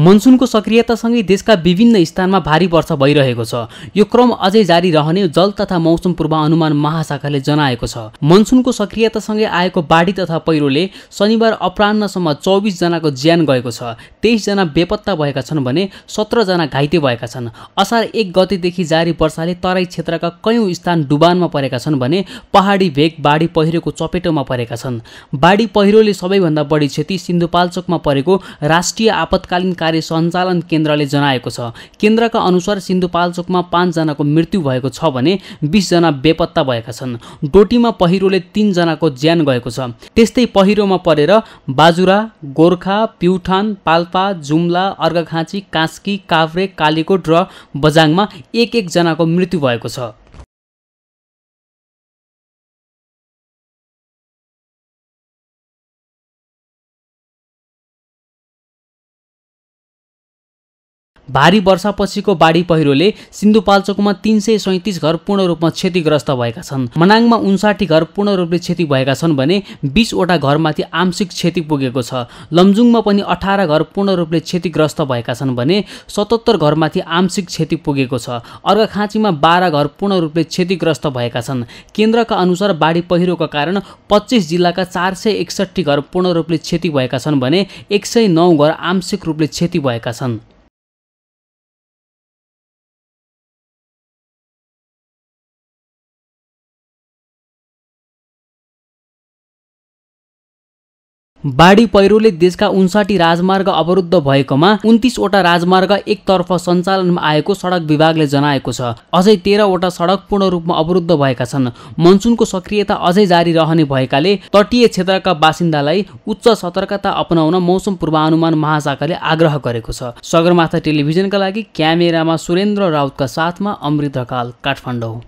मनसुनको सक्रियतासँगै देशका विभिन्न स्थानमा भारी वर्षा भइरहेको छ यो क्रम अझै जारी रहने जल तथा मौसम पूर्वानुमान महाशाखाले जनाएको छ मनसुनको सक्रियतासँगै आएको बाढी तथा पहिरोले शनिबार अपरान्नसम्म चौबिसजनाको ज्यान गएको छ तेइसजना बेपत्ता भएका छन् भने सत्रजना घाइते भएका छन् असार एक गतेदेखि जारी वर्षाले तराई क्षेत्रका कयौँ स्थान डुबानमा परेका छन् भने पहाडी भेग बाढी पहिरोको चपेटोमा परेका छन् बाढी पहिरोले सबैभन्दा बढी क्षति सिन्धुपाल्चोकमा परेको राष्ट्रिय आपतकालीन कार्य सञ्चालन केन्द्रले जनाएको छ केन्द्रका अनुसार सिन्धुपाल्चोकमा पाँचजनाको मृत्यु भएको छ भने बिसजना बेपत्ता भएका छन् डोटीमा पहिरोले तिनजनाको ज्यान गएको छ त्यस्तै पहिरोमा परेर बाजुरा गोर्खा प्युठान पाल्पा जुम्ला अर्घाखाँची कास्की काभ्रे कालीकोट र बजाङमा एक एकजनाको मृत्यु भएको छ भारी वर्षापछिको बाढी पहिरोले सिन्धुपाल्चोकमा तिन सय सैतिस घर पूर्ण रूपमा क्षतिग्रस्त भएका छन् मनाङमा उन्साठी घर पूर्ण रूपले क्षति भएका छन् भने बिसवटा घरमाथि आंशिक क्षति पुगेको छ लमजुङमा पनि अठार घर पूर्ण रूपले क्षतिग्रस्त भएका छन् भने सतहत्तर घरमाथि आंशिक क्षति पुगेको छ अर्घाखाँचीमा बाह्र घर पूर्ण रूपले क्षतिग्रस्त भएका छन् केन्द्रका अनुसार बाढी पहिरोका कारण पच्चिस जिल्लाका चार सय एकसट्ठी घर पूर्ण रूपले क्षति भएका छन् भने एक सय नौ घर आंशिक रूपले क्षति भएका छन् बाढी पहिरोले देशका उन्साठी राजमार्ग अवरुद्ध भएकोमा उन्तिसवटा राजमार्ग एकतर्फ सञ्चालनमा आएको सडक विभागले जनाएको छ अझै तेह्रवटा सडक पूर्ण रूपमा अवरुद्ध भएका छन् मनसुनको सक्रियता अझै जारी रहने भएकाले तटीय क्षेत्रका बासिन्दालाई उच्च सतर्कता अपनाउन मौसम पूर्वानुमान महाशाखाले आग्रह गरेको छ सगरमाथा टेलिभिजनका लागि क्यामेरामा सुरेन्द्र राउतका साथमा अमृतकाल काठमाडौँ